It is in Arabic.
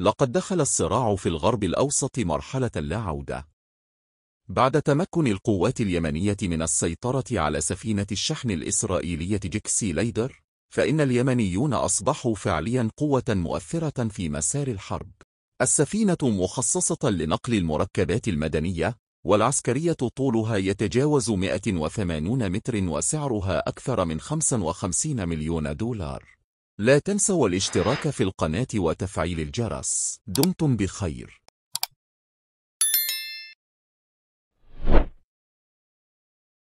لقد دخل الصراع في الغرب الأوسط مرحلة لا عودة. بعد تمكن القوات اليمنية من السيطرة على سفينة الشحن الإسرائيلية جيكسي ليدر، فإن اليمنيون أصبحوا فعليا قوة مؤثرة في مسار الحرب. السفينة مخصصة لنقل المركبات المدنية، والعسكرية طولها يتجاوز 180 متر وسعرها أكثر من 55 مليون دولار. لا تنسوا الاشتراك في القناة وتفعيل الجرس دمتم بخير